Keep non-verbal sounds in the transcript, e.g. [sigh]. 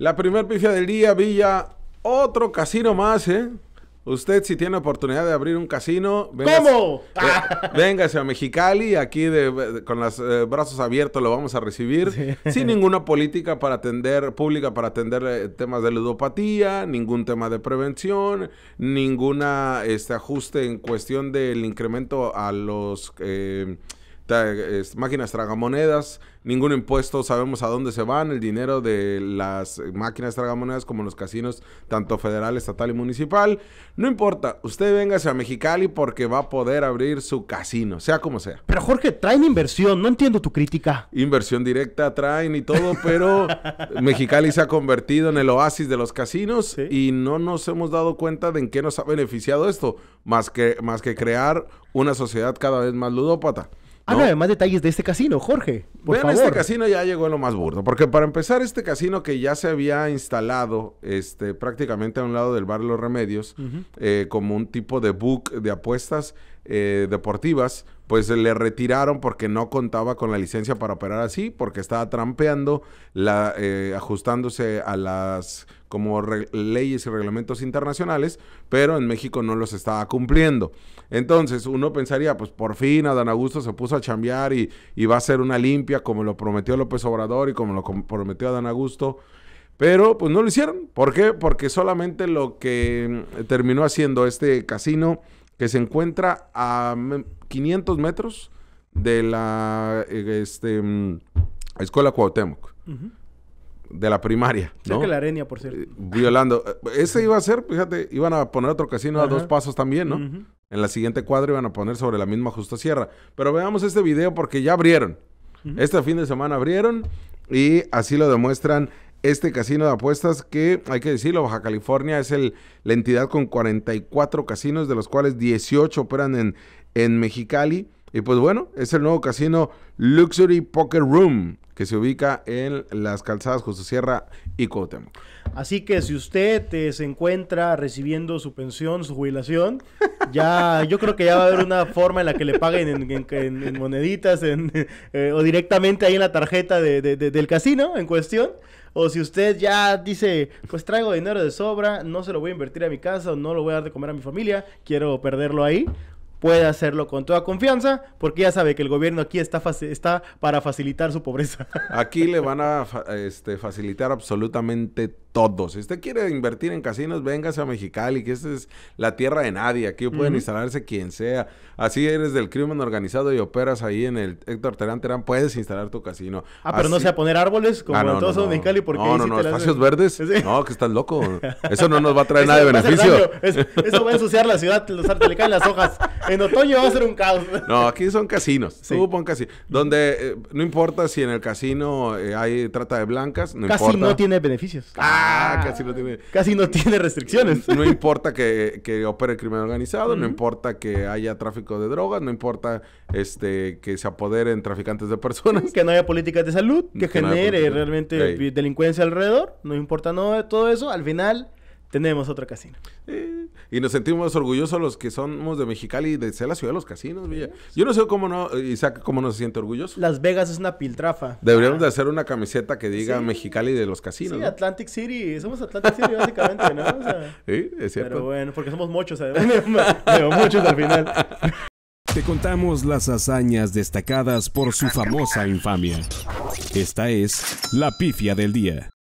La primer pifia del día, Villa, otro casino más, ¿eh? Usted si tiene oportunidad de abrir un casino, venga, ¿cómo? [laughs] Eh, véngase a Mexicali, aquí de, con los eh, brazos abiertos lo vamos a recibir, [laughs] sin ninguna política para atender pública para atender eh, temas de ludopatía, ningún tema de prevención, ningún este ajuste en cuestión del incremento a los máquinas tragamonedas, ningún impuesto, sabemos a dónde se van, el dinero de las máquinas tragamonedas como los casinos, tanto federal, estatal y municipal. No importa, usted venga a Mexicali porque va a poder abrir su casino, sea como sea. Pero Jorge, traen inversión, no entiendo tu crítica. Inversión directa traen y todo, pero Mexicali se ha convertido en el oasis de los casinos y no nos hemos dado cuenta de en qué nos ha beneficiado esto, más que, más que crear una sociedad cada vez más ludópata. Habla ah, además detalles de este casino, Jorge. Por Vean, este casino ya llegó en lo más burdo. Porque para empezar, este casino que ya se había instalado este, prácticamente a un lado del bar Los Remedios, eh, como un tipo de book de apuestas, eh, deportivas, pues le retiraron porque no contaba con la licencia para operar así, porque estaba trampeando, eh, ajustándose a las como leyes y reglamentos internacionales, pero en México no los estaba cumpliendo. Entonces uno pensaría, pues por fin a Adán Augusto se puso a chambear y, va a ser una limpia como lo prometió López Obrador y como lo prometió Adán Augusto. Pero pues no lo hicieron. ¿Por qué? Porque solamente lo que mm, terminó haciendo este casino que se encuentra a 500 mm, metros de la eh, este, mm, escuela Cuauhtémoc. De la primaria. ¿no? la arena, por cierto. Eh, violando. Eh, ese iba a ser, fíjate, iban a poner otro casino a dos pasos también, ¿no? En la siguiente cuadra iban a poner sobre la misma justa sierra. Pero veamos este video porque ya abrieron. Este fin de semana abrieron y así lo demuestran este casino de apuestas que, hay que decirlo, Baja California es el, la entidad con 44 casinos, de los cuales 18 operan en, en Mexicali. Y pues bueno, es el nuevo casino Luxury Poker Room, que se ubica en las calzadas José Sierra y Cuauhtémoc. Así que si usted eh, se encuentra recibiendo su pensión, su jubilación, [laughs] ya yo creo que ya va a haber una forma en la que le paguen en, moneditas eh, o directamente ahí en la tarjeta del casino en cuestión. O si usted ya dice, pues traigo dinero de sobra, no se lo voy a invertir a mi casa o no lo voy a dar de comer a mi familia, quiero perderlo ahí puede hacerlo con toda confianza, porque ya sabe que el gobierno aquí está, está para facilitar su pobreza. Aquí le van a este, facilitar absolutamente todos. Si usted quiere invertir en casinos, véngase a Mexicali, que esta es la tierra de nadie. Aquí pueden instalarse quien sea. Así eres del crimen organizado y operas ahí en el Héctor Terán Terán, puedes instalar tu casino. Ah, pero no sea poner árboles como en todos no, Mexicali, porque No, no, no, espacios verdes. [laughs] No, que estás loco. [laughs] Eso no nos va a traer nada de beneficio. Eso, va a ensuciar la ciudad, los le caen las hojas. En otoño va a ser un caos. [laughs] no, aquí son casinos. Sí. pon casino. Donde eh, no importa si en el casino eh, hay trata de blancas, no Casi no tiene beneficios. Ah, Ah, ah. casi no tiene. Casi no tiene restricciones. [laughs] No importa que, opere el crimen organizado, no importa que haya tráfico de drogas, no importa este que se apoderen traficantes de personas. [laughs] Que no haya políticas de salud, que, genere realmente delincuencia alrededor, no importa todo eso, al final tenemos otro casino. y nos sentimos orgullosos los que somos de Mexicali de ser la ciudad de los casinos, Yo no sé cómo no, cómo no se siente orgulloso. Las Vegas es una piltrafa. Deberíamos ah. de hacer una camiseta que diga Mexicali de los casinos. Sí, Atlantic City. Somos Atlantic City básicamente, ¿no? [laughs] sí, es cierto. Pero bueno, porque somos muchos, además. [laughs] muchos al final. Te contamos las hazañas destacadas por su famosa infamia. Esta es la pifia del día.